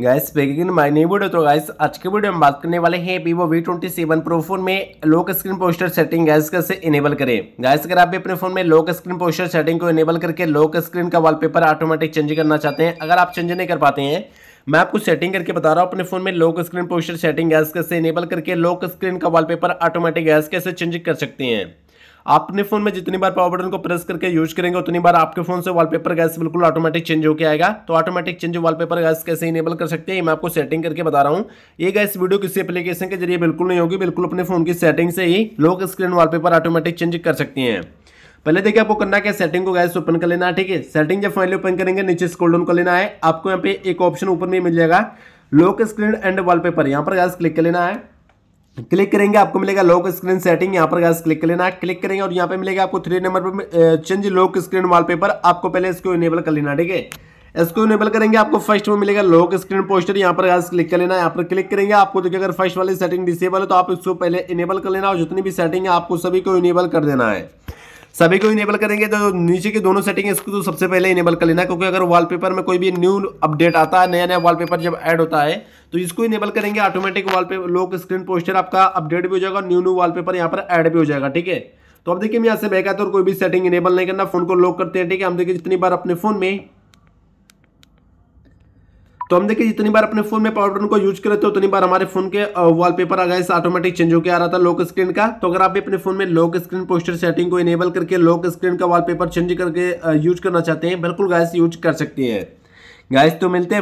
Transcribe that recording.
gas begin my नई video तो guys आज के वीडियो में बात करने वाले हैं vivo V twenty seven pro phone में lock screen poster setting guys कैसे इनेबल करें गैस अगर आप भी अपने फोन में लोक स्क्रीन पोस्टर सेटिंग को इनेबल करके लोक स्क्रीन का वॉलपेपर ऑटोमेटिक चेंज करना चाहते हैं अगर आप चेंज नहीं कर पाते हैं मैं आपको सेटिंग करके बता रहा हूँ अपने फोन में lock screen poster setting guys कैसे इनेबल करके लोक स्क्रीन का वॉलपेपर ऑटोमेटिक गैस कैसे चेंज कर सकते हैं आपने फोन में जितनी बार पावर बटन को प्रेस करके यूज करेंगे उतनी बार आपके फोन से वॉलपेपर गैस बिल्कुल ऑटोमेटिक चेंज होकर आएगा तो ऑटोमेटिक चेंज वॉलपेपर गैस कैसे इनेबल कर सकते हैं मैं आपको सेटिंग करके बता रहा हूँ ये गैस वीडियो किसी एप्लीकेशन के जरिए बिल्कुल नहीं होगी बिल्कुल अपने फोन की सेटिंग से ही लोक स्क्रीन वॉलपेपर ऑटोमेटिक चेंज कर सकती हैं पहले देखिए आपको करना क्या सेटिंग को गैस ओपन कर लेना है ठीक है सेटिंग जब फाइनली ओपन करेंगे नीचे स्क्रॉल डाउन कर लेना है आपको यहाँ पे एक ऑप्शन ऊपर में मिल जाएगा लोक स्क्रीन एंड वॉलपेपर यहाँ पर गैस क्लिक कर लेना है क्लिक करेंगे आपको मिलेगा लॉक स्क्रीन सेटिंग यहाँ पर गैस क्लिक कर लेना क्लिक करेंगे और यहाँ पे मिलेगा आपको थ्री नंबर पर चेंज लॉक स्क्रीन वॉलपेपर आपको पहले इसको इनेबल कर लेना ठीक है इसको इनेबल करेंगे आपको फर्स्ट में मिलेगा लॉक स्क्रीन पोस्टर यहाँ पर गैस क्लिक कर लेना यहाँ पर क्लिक करेंगे आपको देखिए अगर फर्स्ट वाली सेटिंग डिसेबल है तो आप इसको पहले इनेबल कर लेना और जितनी भी सेटिंग है आपको सभी को इनेबल कर देना है सभी को इनेबल करेंगे तो नीचे के दोनों सेटिंग इसको तो सबसे पहले इनेबल कर लेना क्योंकि अगर वॉलपेपर में कोई भी न्यू अपडेट आता है नया नया वॉलपेपर जब ऐड होता है तो इसको इनेबल करेंगे automatic wallpaper lock screen poster आपका अपडेट भी हो जाएगा न्यू न्यू वॉलपेपर यहाँ पर ऐड भी हो जाएगा ठीक है तो अब देखिए मैं यहाँ से बेहतर कोई भी सेटिंग इनेबल नहीं करना फोन को लॉक करते हैं ठीक है हम देखिए जितनी बार अपने फोन में तो हम देखिए जितनी बार अपने फोन में पावर बटन को यूज करते हो उतनी बार हमारे फोन के वॉलपेपर गए ऑटोमेटिक चेंज होकर आ रहा था लॉक स्क्रीन का तो अगर आप भी अपने फोन में लॉक स्क्रीन पोस्टर सेटिंग को इनेबल करके लॉक स्क्रीन का वॉलपेपर चेंज करके यूज करना चाहते हैं बिल्कुल गैस यूज कर सकती है गैस तो मिलते हैं